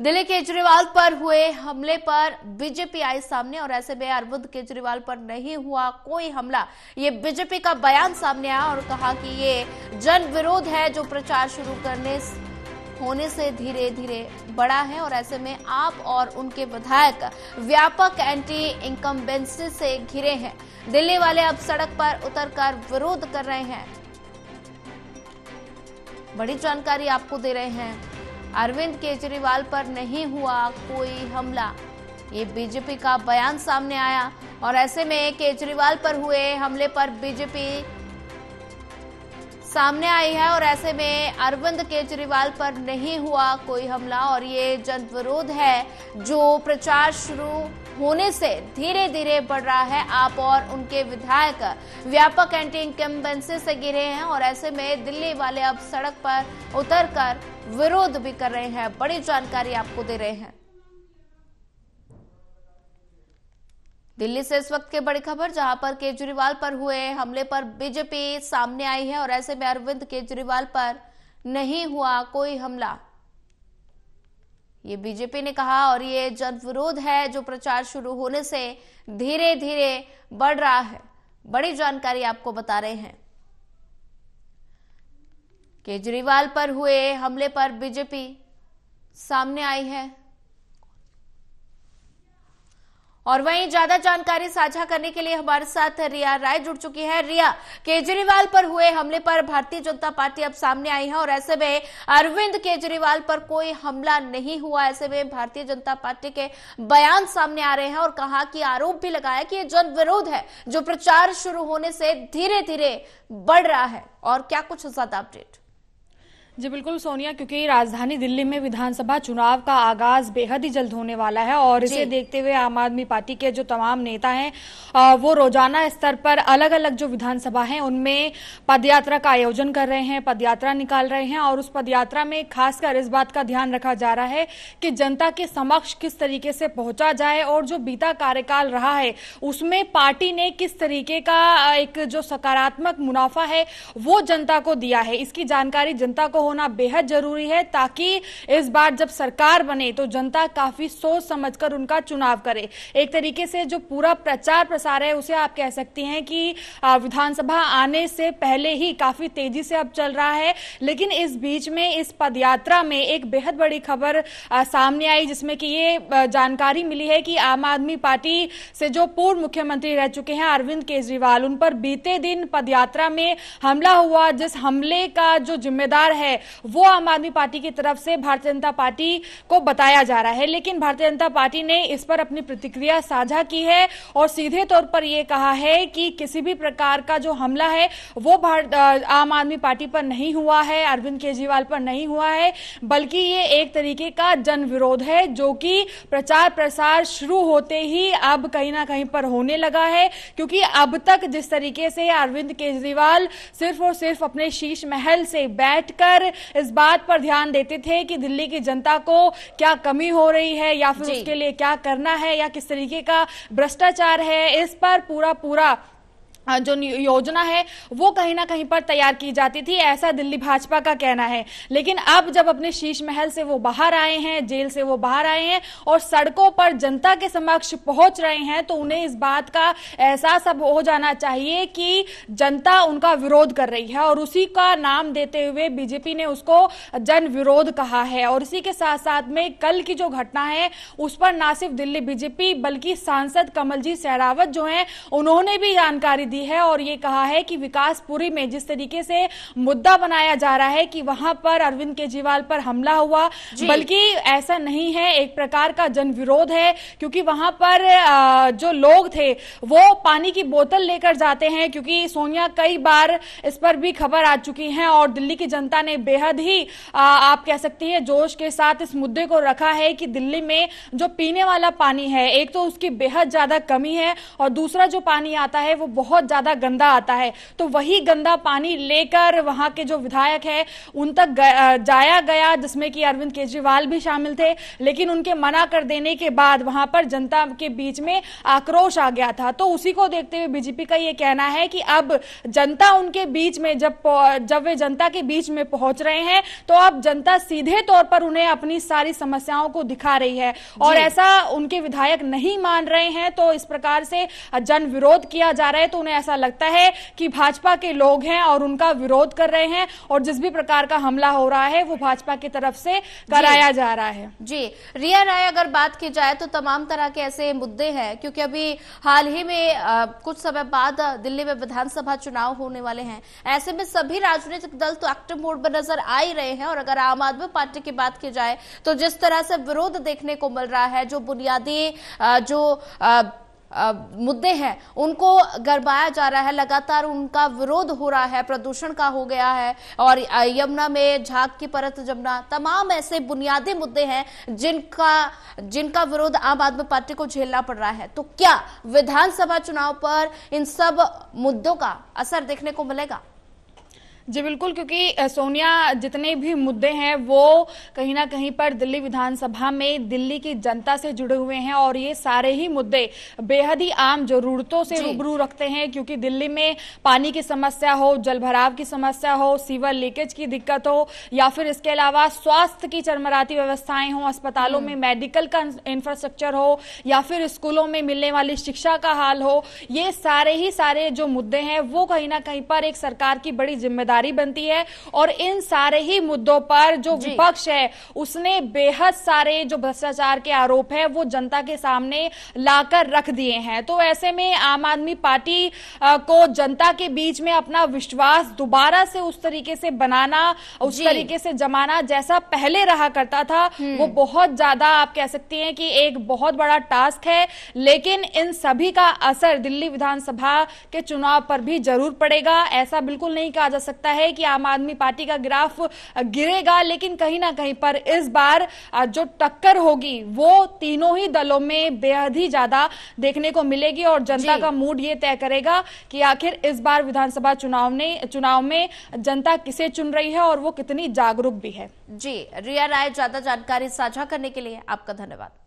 दिल्ली केजरीवाल पर हुए हमले पर बीजेपी आई सामने और ऐसे में अरविंद केजरीवाल पर नहीं हुआ कोई हमला ये बीजेपी का बयान सामने आया और कहा कि ये जन विरोध है जो प्रचार शुरू करने होने से धीरे धीरे बड़ा है और ऐसे में आप और उनके विधायक व्यापक एंटी इनकम्बेंसी से घिरे हैं दिल्ली वाले अब सड़क पर उतरकर विरोध कर रहे हैं बड़ी जानकारी आपको दे रहे हैं अरविंद केजरीवाल पर नहीं हुआ कोई हमला ये बीजेपी का बयान सामने आया और ऐसे में केजरीवाल पर हुए हमले पर बीजेपी सामने आई है और ऐसे में अरविंद केजरीवाल पर नहीं हुआ कोई हमला और ये जनविरोध है जो प्रचार शुरू होने से धीरे धीरे बढ़ रहा है आप और उनके विधायक व्यापक एंटी इनकम्बेंसी से गिरे हैं और ऐसे में दिल्ली वाले अब सड़क पर कर विरोध भी कर रहे हैं बड़ी जानकारी आपको दे रहे हैं दिल्ली से इस वक्त की बड़ी खबर जहां पर केजरीवाल पर हुए हमले पर बीजेपी सामने आई है और ऐसे में अरविंद केजरीवाल पर नहीं हुआ कोई हमला ये बीजेपी ने कहा और ये जन विरोध है जो प्रचार शुरू होने से धीरे धीरे बढ़ रहा है बड़ी जानकारी आपको बता रहे हैं केजरीवाल पर हुए हमले पर बीजेपी सामने आई है और वहीं ज्यादा जानकारी साझा करने के लिए हमारे साथ रिया राय जुड़ चुकी है रिया केजरीवाल पर हुए हमले पर भारतीय जनता पार्टी अब सामने आई है और ऐसे में अरविंद केजरीवाल पर कोई हमला नहीं हुआ ऐसे में भारतीय जनता पार्टी के बयान सामने आ रहे हैं और कहा कि आरोप भी लगाया कि ये जन विरोध है जो प्रचार शुरू होने से धीरे धीरे बढ़ रहा है और क्या कुछ ज्यादा अपडेट जी बिल्कुल सोनिया क्योंकि राजधानी दिल्ली में विधानसभा चुनाव का आगाज बेहद ही जल्द होने वाला है और इसे देखते हुए आम आदमी पार्टी के जो तमाम नेता हैं वो रोजाना स्तर पर अलग अलग जो विधानसभा हैं उनमें पदयात्रा का आयोजन कर रहे हैं पदयात्रा निकाल रहे हैं और उस पदयात्रा में खासकर इस बात का ध्यान रखा जा रहा है कि जनता के समक्ष किस तरीके से पहुंचा जाए और जो बीता कार्यकाल रहा है उसमें पार्टी ने किस तरीके का एक जो सकारात्मक मुनाफा है वो जनता को दिया है इसकी जानकारी जनता को होना बेहद जरूरी है ताकि इस बार जब सरकार बने तो जनता काफी सोच समझकर उनका चुनाव करे एक तरीके से जो पूरा प्रचार प्रसार है उसे आप कह सकती हैं कि विधानसभा आने से पहले ही काफी तेजी से अब चल रहा है लेकिन इस बीच में इस पदयात्रा में एक बेहद बड़ी खबर सामने आई जिसमें कि ये जानकारी मिली है कि आम आदमी पार्टी से जो पूर्व मुख्यमंत्री रह चुके हैं अरविंद केजरीवाल उन पर बीते दिन पदयात्रा में हमला हुआ जिस हमले का जो जिम्मेदार है है वो आम आदमी पार्टी की तरफ से भारतीय जनता पार्टी को बताया जा रहा है लेकिन भारतीय जनता पार्टी ने इस पर अपनी प्रतिक्रिया साझा की है और सीधे तौर पर यह कहा है कि किसी भी प्रकार का जो हमला है वो आम आदमी पार्टी पर नहीं हुआ है अरविंद केजरीवाल पर नहीं हुआ है बल्कि ये एक तरीके का जन विरोध है जो कि प्रचार प्रसार शुरू होते ही अब कहीं ना कहीं पर होने लगा है क्योंकि अब तक जिस तरीके से अरविंद केजरीवाल सिर्फ और सिर्फ अपने शीश महल से बैठकर पर इस बात पर ध्यान देते थे कि दिल्ली की जनता को क्या कमी हो रही है या फिर उसके लिए क्या करना है या किस तरीके का भ्रष्टाचार है इस पर पूरा पूरा हाँ, जो योजना है वो कहीं ना कहीं पर तैयार की जाती थी ऐसा दिल्ली भाजपा का कहना है लेकिन अब जब अपने शीश महल से वो बाहर आए हैं जेल से वो बाहर आए हैं और सड़कों पर जनता के समक्ष पहुंच रहे हैं तो उन्हें इस बात का एहसास अब हो जाना चाहिए कि जनता उनका विरोध कर रही है और उसी का नाम देते हुए बीजेपी ने उसको जन विरोध कहा है और इसी के साथ साथ में कल की जो घटना है उस पर ना सिर्फ दिल्ली बीजेपी बल्कि सांसद कमलजीत सहरावत जो है उन्होंने भी जानकारी दी है और ये कहा है कि विकासपुरी में जिस तरीके से मुद्दा बनाया जा रहा है कि वहां पर अरविंद केजरीवाल पर हमला हुआ बल्कि ऐसा नहीं है एक प्रकार का जन विरोध है क्योंकि वहां पर जो लोग थे वो पानी की बोतल लेकर जाते हैं क्योंकि सोनिया कई बार इस पर भी खबर आ चुकी है और दिल्ली की जनता ने बेहद ही आप कह सकती है जोश के साथ इस मुद्दे को रखा है कि दिल्ली में जो पीने वाला पानी है एक तो उसकी बेहद ज्यादा कमी है और दूसरा जो पानी आता है वो बहुत बहुत ज्यादा गंदा आता है तो वही गंदा पानी लेकर वहां के जो विधायक है उन तक जाया गया जिसमें कि अरविंद केजरीवाल भी शामिल थे लेकिन उनके मना कर देने के बाद वहां पर जनता के बीच में आक्रोश आ गया था तो उसी को देखते हुए बीजेपी का यह कहना है कि अब जनता उनके बीच में जब जब वे जनता के बीच में पहुंच रहे हैं तो अब जनता सीधे तौर पर उन्हें अपनी सारी समस्याओं को दिखा रही है और ऐसा उनके विधायक नहीं मान रहे हैं तो इस प्रकार से जन विरोध किया जा रहा है तो उन्हें में ऐसा लगता है कि भाजपा के लोग हैं और उनका विरोध कर रहे हैं और जिस भी प्रकार का हमला हो रहा है वो भाजपा की तरफ से कराया जा रहा है जी रिया राय अगर बात की जाए तो तमाम तरह के ऐसे मुद्दे हैं क्योंकि अभी हाल ही में आ, कुछ समय बाद दिल्ली में विधानसभा चुनाव होने वाले हैं ऐसे में सभी राजनीतिक दल तो एक्टिव मोड पर नजर आ ही रहे हैं और अगर आम आदमी पार्टी की बात की जाए तो जिस तरह से विरोध देखने को मिल रहा है जो बुनियादी जो आ, मुद्दे हैं उनको गरबाया जा रहा है लगातार उनका विरोध हो रहा है प्रदूषण का हो गया है और यमुना में झाग की परत जमुना तमाम ऐसे बुनियादी मुद्दे हैं जिनका जिनका विरोध आम आदमी पार्टी को झेलना पड़ रहा है तो क्या विधानसभा चुनाव पर इन सब मुद्दों का असर देखने को मिलेगा जी बिल्कुल क्योंकि सोनिया जितने भी मुद्दे हैं वो कहीं ना कहीं पर दिल्ली विधानसभा में दिल्ली की जनता से जुड़े हुए हैं और ये सारे ही मुद्दे बेहद ही आम जरूरतों से रूबरू रखते हैं क्योंकि दिल्ली में पानी की समस्या हो जलभराव की समस्या हो सीवर लीकेज की दिक्कत हो या फिर इसके अलावा स्वास्थ्य की चरमराती व्यवस्थाएं हो अस्पतालों हम्म। में मेडिकल का इंफ्रास्ट्रक्चर हो या फिर स्कूलों में मिलने वाली शिक्षा का हाल हो ये सारे ही सारे जो मुद्दे हैं वो कहीं ना कहीं पर एक सरकार की बड़ी जिम्मेदारी जिम्मेदारी बनती है और इन सारे ही मुद्दों पर जो विपक्ष है उसने बेहद सारे जो भ्रष्टाचार के आरोप है वो जनता के सामने लाकर रख दिए हैं तो ऐसे में आम आदमी पार्टी को जनता के बीच में अपना विश्वास दोबारा से उस तरीके से बनाना उस तरीके से जमाना जैसा पहले रहा करता था हम्म। वो बहुत ज्यादा आप कह सकती हैं कि एक बहुत बड़ा टास्क है लेकिन इन सभी का असर दिल्ली विधानसभा के चुनाव पर भी जरूर पड़ेगा ऐसा बिल्कुल नहीं कहा जा सकता सकता है कि आम आदमी पार्टी का ग्राफ गिरेगा लेकिन कहीं ना कहीं पर इस बार जो टक्कर होगी वो तीनों ही दलों में बेहद ही ज्यादा देखने को मिलेगी और जनता का मूड ये तय करेगा कि आखिर इस बार विधानसभा चुनाव ने चुनाव में जनता किसे चुन रही है और वो कितनी जागरूक भी है जी रिया राय ज्यादा जानकारी साझा करने के लिए आपका धन्यवाद